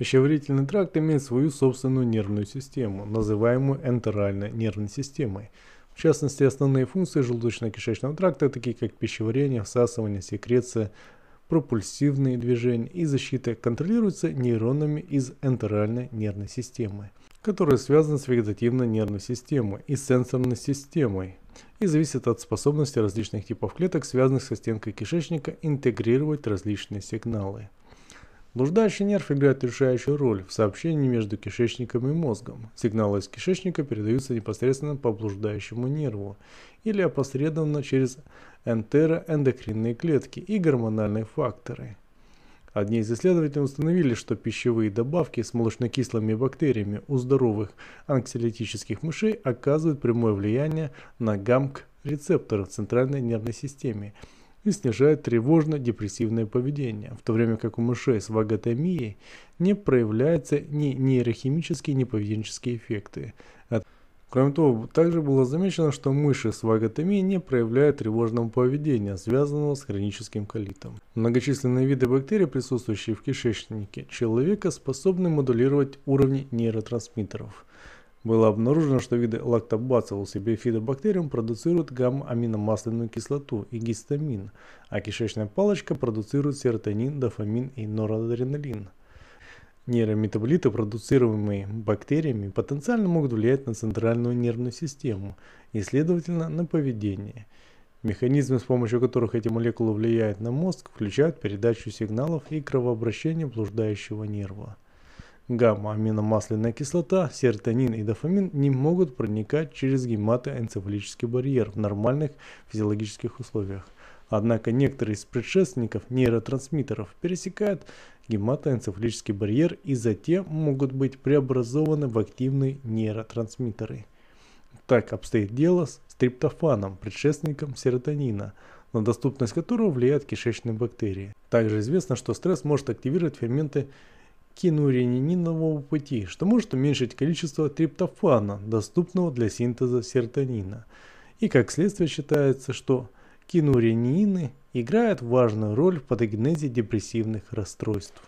Пищеварительный тракт имеет свою собственную нервную систему, называемую энтеральной нервной системой. В частности, основные функции желудочно-кишечного тракта, такие как пищеварение, всасывание, секреция, пропульсивные движения и защита, контролируются нейронами из энтеральной нервной системы, которая связана с вегетативной нервной системой и сенсорной системой и зависит от способности различных типов клеток, связанных со стенкой кишечника, интегрировать различные сигналы. Блуждающий нерв играет решающую роль в сообщении между кишечником и мозгом. Сигналы из кишечника передаются непосредственно по блуждающему нерву или опосредованно через энтероэндокринные клетки и гормональные факторы. Одни из исследователей установили, что пищевые добавки с молочнокислыми бактериями у здоровых анксилитических мышей оказывают прямое влияние на гамк-рецепторы в центральной нервной системе – и снижает тревожно-депрессивное поведение, в то время как у мышей с ваготомией не проявляются ни нейрохимические, ни поведенческие эффекты. Кроме того, также было замечено, что мыши с ваготомией не проявляют тревожного поведения, связанного с хроническим колитом. Многочисленные виды бактерий, присутствующие в кишечнике человека, способны модулировать уровни нейротрансмиттеров – было обнаружено, что виды лактобацилус и бифидобактериум продуцируют гамма-аминомасляную кислоту и гистамин, а кишечная палочка продуцирует серотонин, дофамин и норадреналин. Нейрометаболиты, продуцируемые бактериями, потенциально могут влиять на центральную нервную систему и, следовательно, на поведение. Механизмы, с помощью которых эти молекулы влияют на мозг, включают передачу сигналов и кровообращение блуждающего нерва гамма-аминомасляная кислота, серотонин и дофамин не могут проникать через гематоэнцефалический барьер в нормальных физиологических условиях. Однако некоторые из предшественников нейротрансмиттеров пересекают гематоэнцефалический барьер и затем могут быть преобразованы в активные нейротрансмиттеры. Так обстоит дело с триптофаном, предшественником серотонина, на доступность которого влияют кишечные бактерии. Также известно, что стресс может активировать ферменты кинурининового пути, что может уменьшить количество триптофана, доступного для синтеза серотонина. И как следствие считается, что кинуренины играют важную роль в патогенезе депрессивных расстройств.